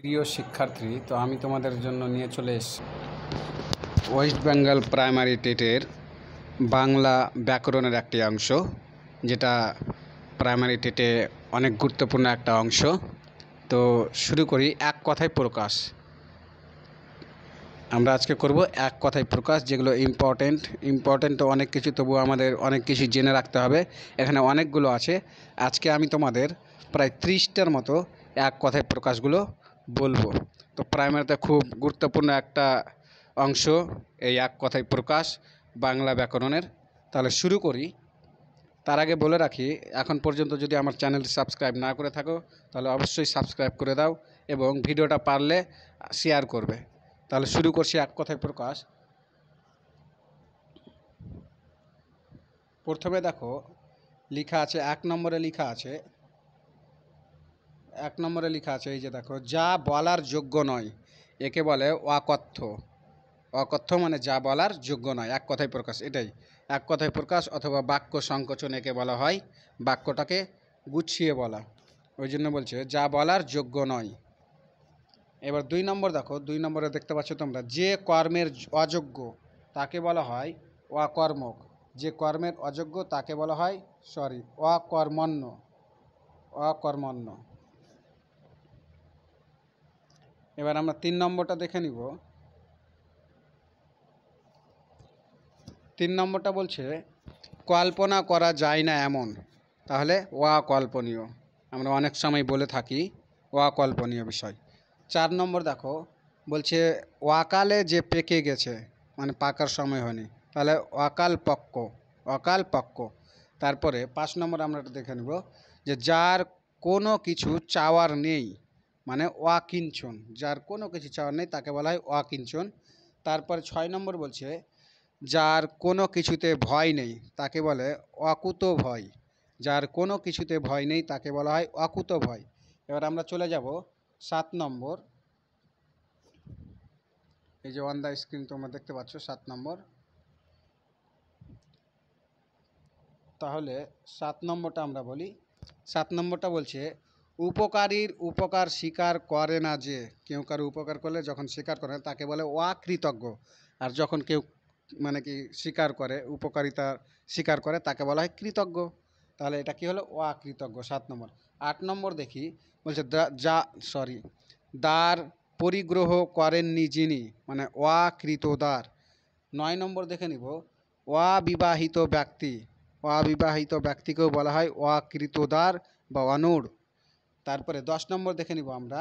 প্রিয় শিক্ষার্থী তো আমি তোমাদের জন্য নিয়ে চলে এসেছি ওয়েস্ট বেঙ্গল প্রাইমারি টেটের বাংলা ব্যাকরণের একটি অংশ যেটা প্রাইমারি টেটে অনেক গুরুত্বপূর্ণ একটা অংশ তো শুরু করি এক কথায় প্রকাশ আমরা আজকে করব এক কথায় প্রকাশ যেগুলো ইম্পর্টেন্ট ইম্পর্টেন্ট তো অনেক কিছু তবু আমাদের অনেক কিছু জেনে রাখতে হবে এখানে অনেকগুলো আছে আজকে আমি তোমাদের প্রায় ত্রিশটার মতো এক কথায় প্রকাশগুলো বলবো তো প্রাইমারিতে খুব গুরুত্বপূর্ণ একটা অংশ এই এক কথায় প্রকাশ বাংলা ব্যাকরণের তাহলে শুরু করি তার আগে বলে রাখি এখন পর্যন্ত যদি আমার চ্যানেল সাবস্ক্রাইব না করে থাকো তাহলে অবশ্যই সাবস্ক্রাইব করে দাও এবং ভিডিওটা পারলে শেয়ার করবে তাহলে শুরু করছি এক কথায় প্রকাশ প্রথমে দেখো লেখা আছে এক নম্বরে লেখা আছে এক নম্বরে লেখা আছে এই যে দেখো যা বলার যোগ্য নয় একে বলে অকথ্য অকথ্য মানে যা বলার যোগ্য নয় এক কথায় প্রকাশ এটাই এক কথায় প্রকাশ অথবা বাক্য সংকোচন একে বলা হয় বাক্যটাকে গুছিয়ে বলা ওই জন্য বলছে যা বলার যোগ্য নয় এবার দুই নম্বর দেখো দুই নম্বরে দেখতে পাচ্ছ তোমরা যে কর্মের অযোগ্য তাকে বলা হয় অকর্মক যে কর্মের অযোগ্য তাকে বলা হয় সরি অকর্মণ্য অকর্মণ্য এবার আমরা তিন নম্বরটা দেখে নিব তিন নম্বরটা বলছে কল্পনা করা যায় না এমন তাহলে অকল্পনীয় কল্পনীয় আমরা অনেক সময় বলে থাকি অকল্পনীয় কল্পনীয় বিষয় চার নম্বর দেখো বলছে ওয়াকালে যে পেকে গেছে মানে পাকার সময় হয়নি তাহলে অকাল পক্ক অকাল পক্ক তারপরে পাঁচ নম্বর আমরা দেখে নেব যে যার কোনো কিছু চাওয়ার নেই মানে ওয়াকিঞ্চন যার কোনো কিছু চাওয়ার নেই তাকে বলা হয় ওয়াকিঞ্চন তারপর ছয় নম্বর বলছে যার কোনো কিছুতে ভয় নেই তাকে বলে অকুত ভয় যার কোনো কিছুতে ভয় নেই তাকে বলা হয় অকুত ভয় এবার আমরা চলে যাব সাত নম্বর এই যে অন দ্য স্ক্রিন তোমরা দেখতে পাচ্ছ সাত নম্বর তাহলে সাত নম্বরটা আমরা বলি সাত নম্বরটা বলছে উপকারীর উপকার স্বীকার করে না যে কেউ কারো উপকার করলে যখন স্বীকার করে তাকে বলে অকৃতজ্ঞ আর যখন কেউ মানে কি স্বীকার করে উপকারিতা স্বীকার করে তাকে বলা হয় কৃতজ্ঞ তাহলে এটা কি হলো অকৃতজ্ঞ সাত নম্বর আট নম্বর দেখি বলছে যা সরি দ্বার পরিগ্রহ করেননি যিনি মানে দ্বার নয় নম্বর দেখে নিব অবিবাহিত ব্যক্তি অবিবাহিত ব্যক্তিকেও বলা হয় দ্বার বা অনুড় তারপরে দশ নম্বর দেখে নিব আমরা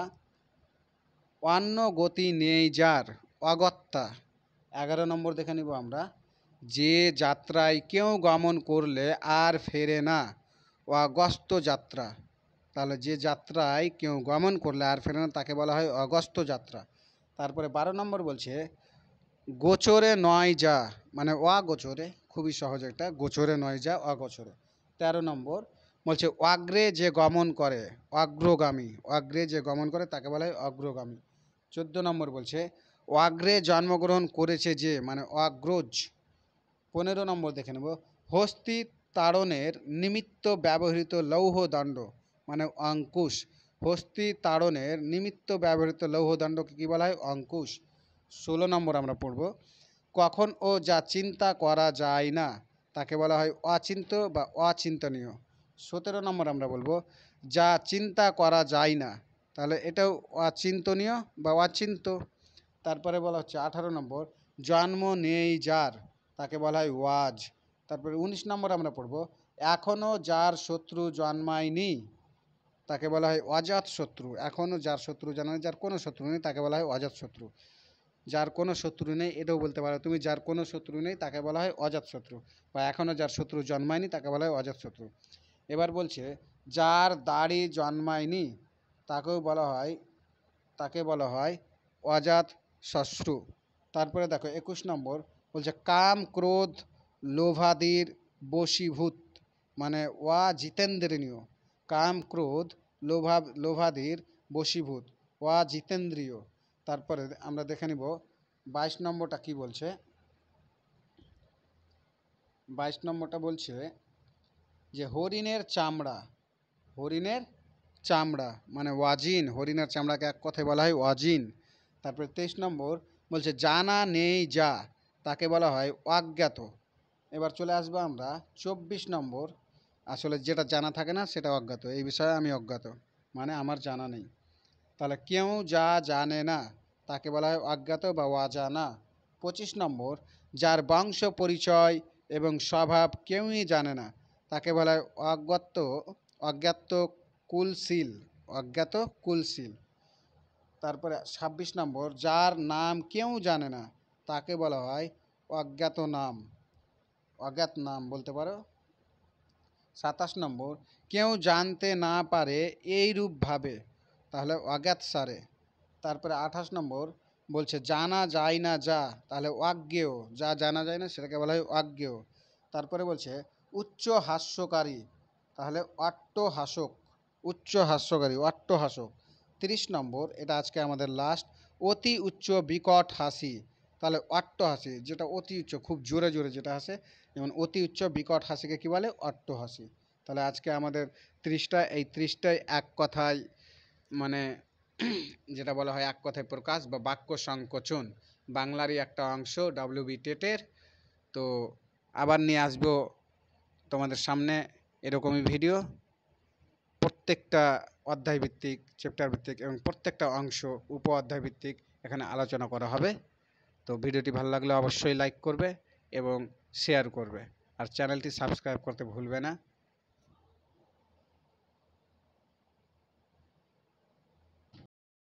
অন্য গতি নেই যার অগত্যা এগারো নম্বর দেখে নিব আমরা যে যাত্রায় কেউ গমন করলে আর ফেরে না অগস্ত যাত্রা তাহলে যে যাত্রায় কেউ গমন করলে আর ফেরে না তাকে বলা হয় অগস্ত যাত্রা তারপরে বারো নম্বর বলছে গোচরে নয় যা মানে অগোচরে খুবই সহজ একটা গোচরে নয় যা অগোচরে তেরো নম্বর বলছে অগ্রে যে গমন করে অগ্রগামী অগ্রে যে গমন করে তাকে বলা হয় অগ্রগামী চোদ্দো নম্বর বলছে অগ্রে জন্মগ্রহণ করেছে যে মানে অগ্রজ পনেরো নম্বর দেখে নেব হস্তি তাড়নের নিমিত্ত ব্যবহৃত লৌহদণ্ড মানে অঙ্কুশ হস্তি তাড়নের নিমিত্ত ব্যবহৃত লৌহদণ্ডকে কী বলা হয় অঙ্কুশ ষোলো নম্বর আমরা পড়ব কখন ও যা চিন্তা করা যায় না তাকে বলা হয় অচিন্ত বা অচিন্তনীয় সতেরো নম্বর আমরা বলবো যা চিন্তা করা যায় না তাহলে এটাও অচিন্তনীয় বা অচিন্ত তারপরে বলা হচ্ছে আঠারো নম্বর জন্ম নেই যার তাকে বলা হয় ওয়াজ তারপরে উনিশ নম্বর আমরা পড়ব এখনও যার শত্রু জন্মায়নি তাকে বলা হয় অজাত শত্রু এখনও যার শত্রু জানা যার কোনো শত্রু নেই তাকে বলা হয় অজাত শত্রু যার কোনো শত্রু নেই এটাও বলতে পারো তুমি যার কোনো শত্রু নেই তাকে বলা হয় অজাত শত্রু বা এখনও যার শত্রু জন্মায়নি তাকে বলা হয় অজাত শত্রু এবার বলছে যার দাড়ি জন্মায়নি তাকেও বলা হয় তাকে বলা হয় অজাত শশ্রু তারপরে দেখো একুশ নম্বর বলছে কাম ক্রোধ লোভাদির বশীভূত মানে ওয়া জিতেন্দ্রীয় কাম ক্রোধ লোভা লোভাদির বশীভূত ওয়া জিতেন্দ্রীয় তারপরে আমরা দেখে নিব বাইশ নম্বরটা কি বলছে বাইশ নম্বরটা বলছে যে হরিণের চামড়া হরিণের চামড়া মানে ওয়াজিন হরিণের চামড়াকে এক কথায় বলা হয় ওয়াজিন তারপরে তেইশ নম্বর বলছে জানা নেই যা তাকে বলা হয় অজ্ঞাত এবার চলে আসবো আমরা চব্বিশ নম্বর আসলে যেটা জানা থাকে না সেটা অজ্ঞাত এই বিষয়ে আমি অজ্ঞাত মানে আমার জানা নেই তাহলে কেউ যা জানে না তাকে বলা হয় অজ্ঞাত বা অজানা পঁচিশ নম্বর যার বংশ পরিচয় এবং স্বভাব কেউই জানে না তাকে বলা হয় অজ্ঞাত অজ্ঞাত কুলশীল অজ্ঞাত কুলশীল তারপরে ছাব্বিশ নম্বর যার নাম কেউ জানে না তাকে বলা হয় অজ্ঞাত নাম অজ্ঞাত নাম বলতে পারো সাতাশ নম্বর কেউ জানতে না পারে এই রূপভাবে তাহলে অজ্ঞাত সারে তারপরে আঠাশ নম্বর বলছে জানা যায় না যা তাহলে অজ্ঞেয় যা জানা যায় না সেটাকে বলা হয় অজ্ঞেয় তারপরে বলছে উচ্চ হাস্যকারী তাহলে অট্টহাসক উচ্চ হাস্যকারী অট্টহাসক তিরিশ নম্বর এটা আজকে আমাদের লাস্ট অতি উচ্চ বিকট হাসি তাহলে অট্ট হাসি যেটা অতি উচ্চ খুব জোরে জোরে যেটা হাসে যেমন অতি উচ্চ বিকট হাসিকে কী বলে অট্ট হাসি তাহলে আজকে আমাদের ত্রিশটা এই ত্রিশটাই এক কথায় মানে যেটা বলা হয় এক কথায় প্রকাশ বা বাক্য সংকোচন বাংলারই একটা অংশ ডাব্লিউবি টেটের তো আবার নিয়ে আসবো তোমাদের সামনে এরকমই ভিডিও প্রত্যেকটা অধ্যায় ভিত্তিক চ্যাপ্টার ভিত্তিক এবং প্রত্যেকটা অংশ উপ অধ্যায় ভিত্তিক এখানে আলোচনা করা হবে তো ভিডিওটি ভালো লাগলে অবশ্যই লাইক করবে এবং শেয়ার করবে আর চ্যানেলটি সাবস্ক্রাইব করতে ভুলবে না